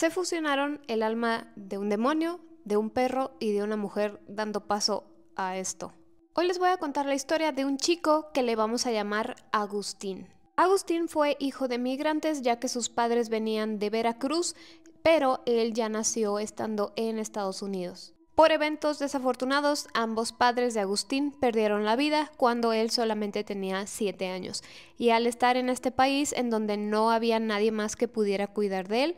se fusionaron el alma de un demonio, de un perro y de una mujer dando paso a esto. Hoy les voy a contar la historia de un chico que le vamos a llamar Agustín. Agustín fue hijo de migrantes ya que sus padres venían de Veracruz, pero él ya nació estando en Estados Unidos. Por eventos desafortunados, ambos padres de Agustín perdieron la vida cuando él solamente tenía 7 años. Y al estar en este país en donde no había nadie más que pudiera cuidar de él,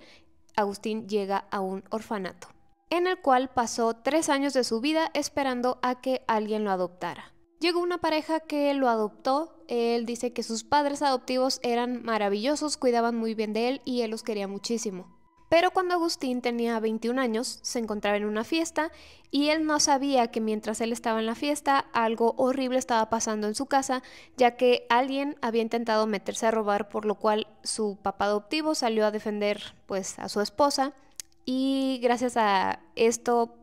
Agustín llega a un orfanato, en el cual pasó tres años de su vida esperando a que alguien lo adoptara. Llegó una pareja que lo adoptó, él dice que sus padres adoptivos eran maravillosos, cuidaban muy bien de él y él los quería muchísimo. Pero cuando Agustín tenía 21 años, se encontraba en una fiesta y él no sabía que mientras él estaba en la fiesta algo horrible estaba pasando en su casa, ya que alguien había intentado meterse a robar, por lo cual su papá adoptivo salió a defender pues a su esposa y gracias a esto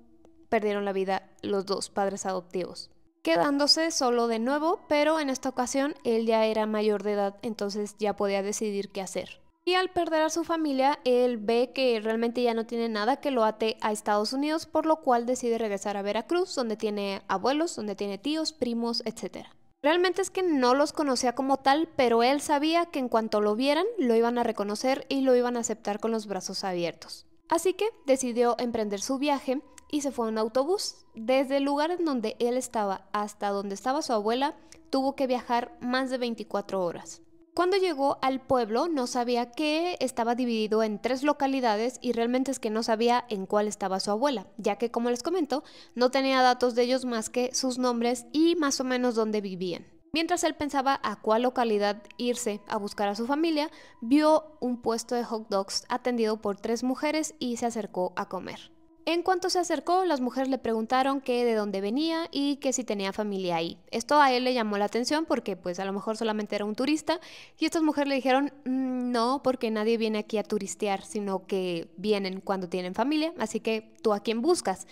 perdieron la vida los dos padres adoptivos quedándose solo de nuevo, pero en esta ocasión él ya era mayor de edad, entonces ya podía decidir qué hacer. Y al perder a su familia, él ve que realmente ya no tiene nada que lo ate a Estados Unidos, por lo cual decide regresar a Veracruz, donde tiene abuelos, donde tiene tíos, primos, etc. Realmente es que no los conocía como tal, pero él sabía que en cuanto lo vieran, lo iban a reconocer y lo iban a aceptar con los brazos abiertos. Así que decidió emprender su viaje y se fue en un autobús. Desde el lugar en donde él estaba hasta donde estaba su abuela, tuvo que viajar más de 24 horas. Cuando llegó al pueblo no sabía que estaba dividido en tres localidades y realmente es que no sabía en cuál estaba su abuela, ya que como les comento, no tenía datos de ellos más que sus nombres y más o menos dónde vivían. Mientras él pensaba a cuál localidad irse a buscar a su familia, vio un puesto de hot dogs atendido por tres mujeres y se acercó a comer. En cuanto se acercó, las mujeres le preguntaron que de dónde venía y que si tenía familia ahí. Esto a él le llamó la atención porque pues a lo mejor solamente era un turista y estas mujeres le dijeron mm, no porque nadie viene aquí a turistear, sino que vienen cuando tienen familia, así que tú a quién buscas.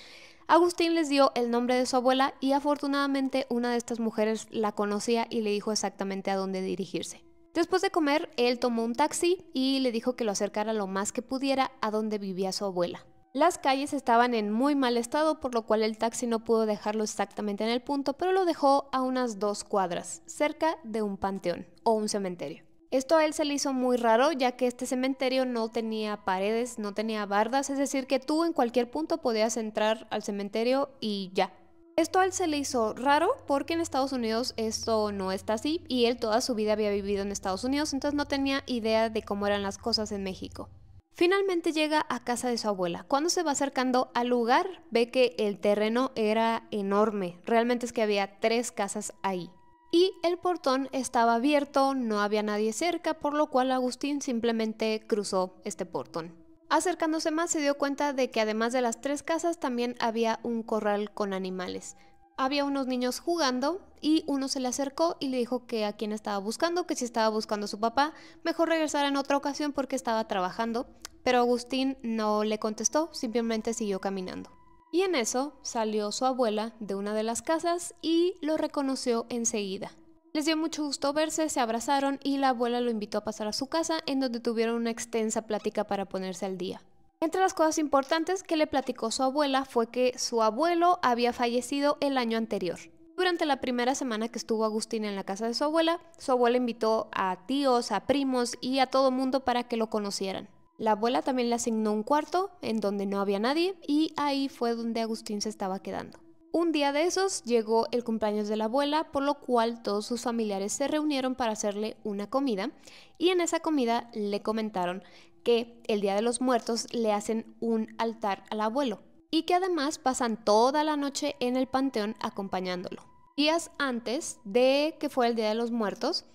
Agustín les dio el nombre de su abuela y afortunadamente una de estas mujeres la conocía y le dijo exactamente a dónde dirigirse. Después de comer, él tomó un taxi y le dijo que lo acercara lo más que pudiera a donde vivía su abuela. Las calles estaban en muy mal estado, por lo cual el taxi no pudo dejarlo exactamente en el punto, pero lo dejó a unas dos cuadras, cerca de un panteón o un cementerio. Esto a él se le hizo muy raro, ya que este cementerio no tenía paredes, no tenía bardas, es decir, que tú en cualquier punto podías entrar al cementerio y ya. Esto a él se le hizo raro porque en Estados Unidos esto no está así y él toda su vida había vivido en Estados Unidos, entonces no tenía idea de cómo eran las cosas en México. Finalmente llega a casa de su abuela. Cuando se va acercando al lugar, ve que el terreno era enorme. Realmente es que había tres casas ahí. Y el portón estaba abierto, no había nadie cerca, por lo cual Agustín simplemente cruzó este portón. Acercándose más se dio cuenta de que además de las tres casas también había un corral con animales. Había unos niños jugando y uno se le acercó y le dijo que a quien estaba buscando, que si estaba buscando a su papá, mejor regresara en otra ocasión porque estaba trabajando pero Agustín no le contestó, simplemente siguió caminando. Y en eso salió su abuela de una de las casas y lo reconoció enseguida. Les dio mucho gusto verse, se abrazaron y la abuela lo invitó a pasar a su casa en donde tuvieron una extensa plática para ponerse al día. Entre las cosas importantes que le platicó su abuela fue que su abuelo había fallecido el año anterior. Durante la primera semana que estuvo Agustín en la casa de su abuela, su abuela invitó a tíos, a primos y a todo mundo para que lo conocieran. La abuela también le asignó un cuarto en donde no había nadie y ahí fue donde Agustín se estaba quedando. Un día de esos llegó el cumpleaños de la abuela, por lo cual todos sus familiares se reunieron para hacerle una comida y en esa comida le comentaron que el Día de los Muertos le hacen un altar al abuelo y que además pasan toda la noche en el panteón acompañándolo. Días antes de que fue el Día de los Muertos,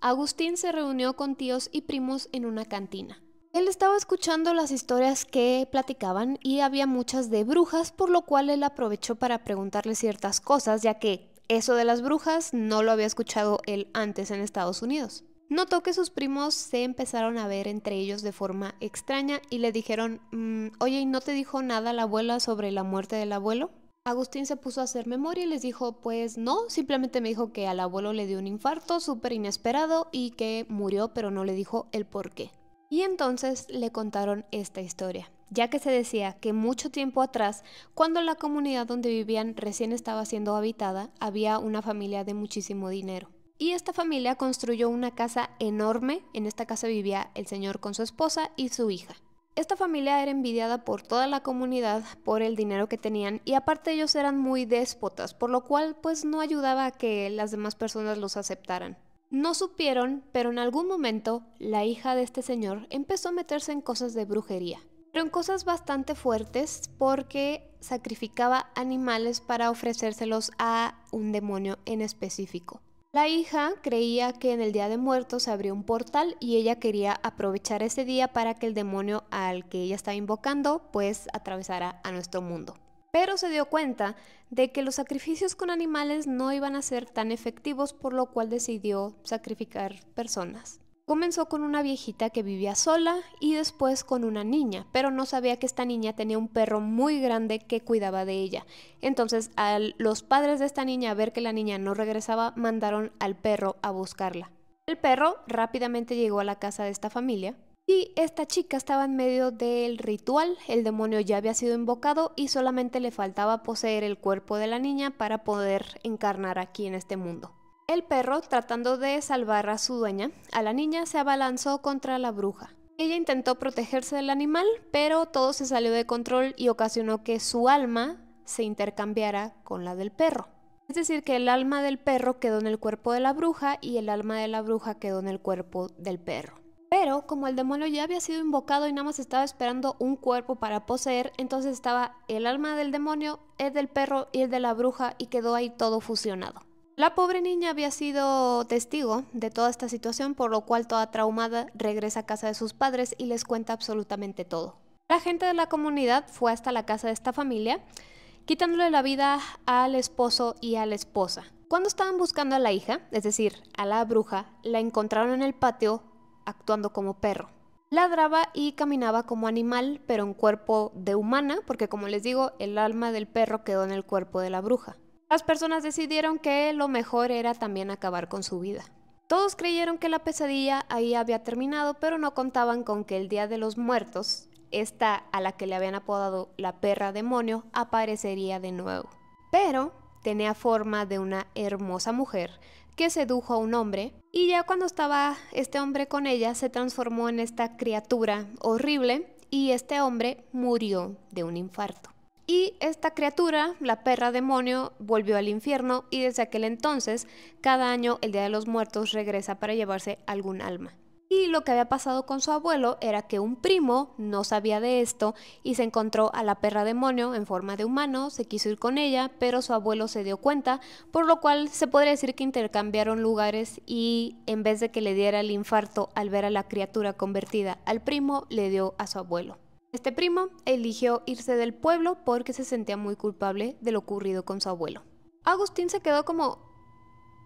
Agustín se reunió con tíos y primos en una cantina. Él estaba escuchando las historias que platicaban y había muchas de brujas, por lo cual él aprovechó para preguntarle ciertas cosas, ya que eso de las brujas no lo había escuchado él antes en Estados Unidos. Notó que sus primos se empezaron a ver entre ellos de forma extraña y le dijeron, mm, oye, ¿y no te dijo nada la abuela sobre la muerte del abuelo? Agustín se puso a hacer memoria y les dijo, pues no, simplemente me dijo que al abuelo le dio un infarto súper inesperado y que murió, pero no le dijo el por qué. Y entonces le contaron esta historia, ya que se decía que mucho tiempo atrás, cuando la comunidad donde vivían recién estaba siendo habitada, había una familia de muchísimo dinero. Y esta familia construyó una casa enorme, en esta casa vivía el señor con su esposa y su hija. Esta familia era envidiada por toda la comunidad por el dinero que tenían y aparte ellos eran muy déspotas, por lo cual pues no ayudaba a que las demás personas los aceptaran. No supieron, pero en algún momento la hija de este señor empezó a meterse en cosas de brujería. Pero en cosas bastante fuertes porque sacrificaba animales para ofrecérselos a un demonio en específico. La hija creía que en el Día de Muertos se abrió un portal y ella quería aprovechar ese día para que el demonio al que ella estaba invocando pues atravesara a nuestro mundo pero se dio cuenta de que los sacrificios con animales no iban a ser tan efectivos, por lo cual decidió sacrificar personas. Comenzó con una viejita que vivía sola y después con una niña, pero no sabía que esta niña tenía un perro muy grande que cuidaba de ella. Entonces, a los padres de esta niña, ver que la niña no regresaba, mandaron al perro a buscarla. El perro rápidamente llegó a la casa de esta familia, y esta chica estaba en medio del ritual, el demonio ya había sido invocado y solamente le faltaba poseer el cuerpo de la niña para poder encarnar aquí en este mundo. El perro, tratando de salvar a su dueña, a la niña se abalanzó contra la bruja. Ella intentó protegerse del animal, pero todo se salió de control y ocasionó que su alma se intercambiara con la del perro. Es decir, que el alma del perro quedó en el cuerpo de la bruja y el alma de la bruja quedó en el cuerpo del perro. Pero como el demonio ya había sido invocado y nada más estaba esperando un cuerpo para poseer, entonces estaba el alma del demonio, el del perro y el de la bruja y quedó ahí todo fusionado. La pobre niña había sido testigo de toda esta situación, por lo cual toda traumada regresa a casa de sus padres y les cuenta absolutamente todo. La gente de la comunidad fue hasta la casa de esta familia, quitándole la vida al esposo y a la esposa. Cuando estaban buscando a la hija, es decir, a la bruja, la encontraron en el patio actuando como perro. Ladraba y caminaba como animal, pero en cuerpo de humana, porque como les digo, el alma del perro quedó en el cuerpo de la bruja. Las personas decidieron que lo mejor era también acabar con su vida. Todos creyeron que la pesadilla ahí había terminado, pero no contaban con que el Día de los Muertos, esta a la que le habían apodado la perra demonio, aparecería de nuevo. Pero tenía forma de una hermosa mujer que sedujo a un hombre, y ya cuando estaba este hombre con ella, se transformó en esta criatura horrible y este hombre murió de un infarto. Y esta criatura, la perra demonio, volvió al infierno y desde aquel entonces, cada año el Día de los Muertos regresa para llevarse algún alma. Y lo que había pasado con su abuelo era que un primo no sabía de esto y se encontró a la perra demonio en forma de humano, se quiso ir con ella, pero su abuelo se dio cuenta, por lo cual se podría decir que intercambiaron lugares y en vez de que le diera el infarto al ver a la criatura convertida al primo, le dio a su abuelo. Este primo eligió irse del pueblo porque se sentía muy culpable de lo ocurrido con su abuelo. Agustín se quedó como...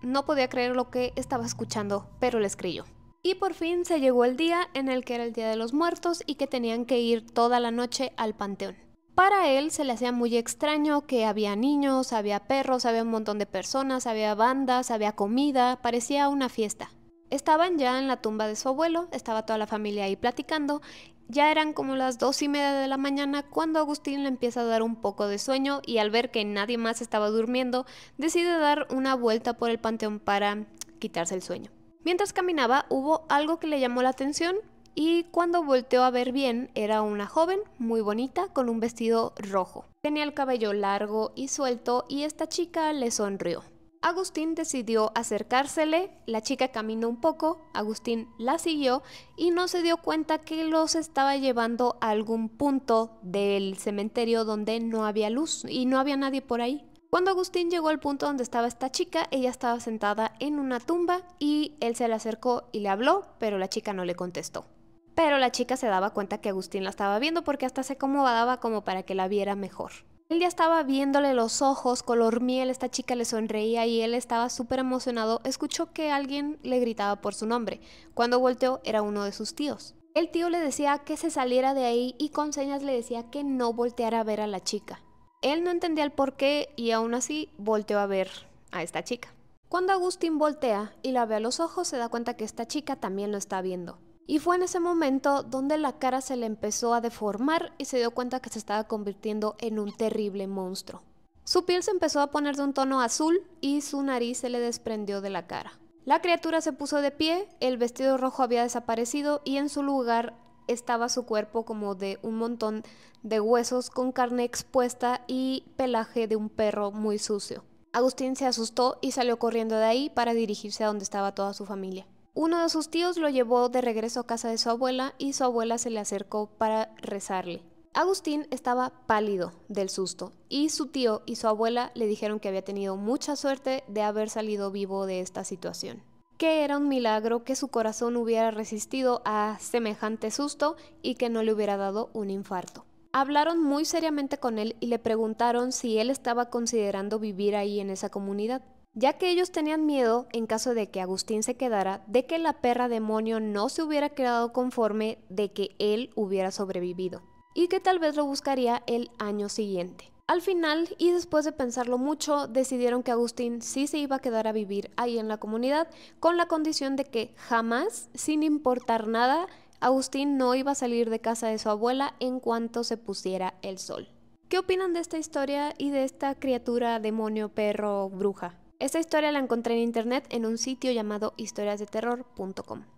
No podía creer lo que estaba escuchando, pero les creyó. Y por fin se llegó el día en el que era el Día de los Muertos y que tenían que ir toda la noche al panteón. Para él se le hacía muy extraño que había niños, había perros, había un montón de personas, había bandas, había comida, parecía una fiesta. Estaban ya en la tumba de su abuelo, estaba toda la familia ahí platicando. Ya eran como las dos y media de la mañana cuando Agustín le empieza a dar un poco de sueño y al ver que nadie más estaba durmiendo, decide dar una vuelta por el panteón para quitarse el sueño. Mientras caminaba hubo algo que le llamó la atención y cuando volteó a ver bien era una joven muy bonita con un vestido rojo. Tenía el cabello largo y suelto y esta chica le sonrió. Agustín decidió acercársele, la chica caminó un poco, Agustín la siguió y no se dio cuenta que los estaba llevando a algún punto del cementerio donde no había luz y no había nadie por ahí. Cuando Agustín llegó al punto donde estaba esta chica, ella estaba sentada en una tumba y él se le acercó y le habló, pero la chica no le contestó. Pero la chica se daba cuenta que Agustín la estaba viendo porque hasta se acomodaba como para que la viera mejor. Él ya estaba viéndole los ojos, color miel, esta chica le sonreía y él estaba súper emocionado. Escuchó que alguien le gritaba por su nombre. Cuando volteó era uno de sus tíos. El tío le decía que se saliera de ahí y con señas le decía que no volteara a ver a la chica. Él no entendía el porqué y aún así volteó a ver a esta chica. Cuando Agustín voltea y la ve a los ojos, se da cuenta que esta chica también lo está viendo. Y fue en ese momento donde la cara se le empezó a deformar y se dio cuenta que se estaba convirtiendo en un terrible monstruo. Su piel se empezó a poner de un tono azul y su nariz se le desprendió de la cara. La criatura se puso de pie, el vestido rojo había desaparecido y en su lugar estaba su cuerpo como de un montón de huesos con carne expuesta y pelaje de un perro muy sucio. Agustín se asustó y salió corriendo de ahí para dirigirse a donde estaba toda su familia. Uno de sus tíos lo llevó de regreso a casa de su abuela y su abuela se le acercó para rezarle. Agustín estaba pálido del susto y su tío y su abuela le dijeron que había tenido mucha suerte de haber salido vivo de esta situación que era un milagro que su corazón hubiera resistido a semejante susto y que no le hubiera dado un infarto. Hablaron muy seriamente con él y le preguntaron si él estaba considerando vivir ahí en esa comunidad, ya que ellos tenían miedo, en caso de que Agustín se quedara, de que la perra demonio no se hubiera quedado conforme de que él hubiera sobrevivido, y que tal vez lo buscaría el año siguiente. Al final, y después de pensarlo mucho, decidieron que Agustín sí se iba a quedar a vivir ahí en la comunidad, con la condición de que jamás, sin importar nada, Agustín no iba a salir de casa de su abuela en cuanto se pusiera el sol. ¿Qué opinan de esta historia y de esta criatura, demonio, perro, bruja? Esta historia la encontré en internet en un sitio llamado historiasdeterror.com.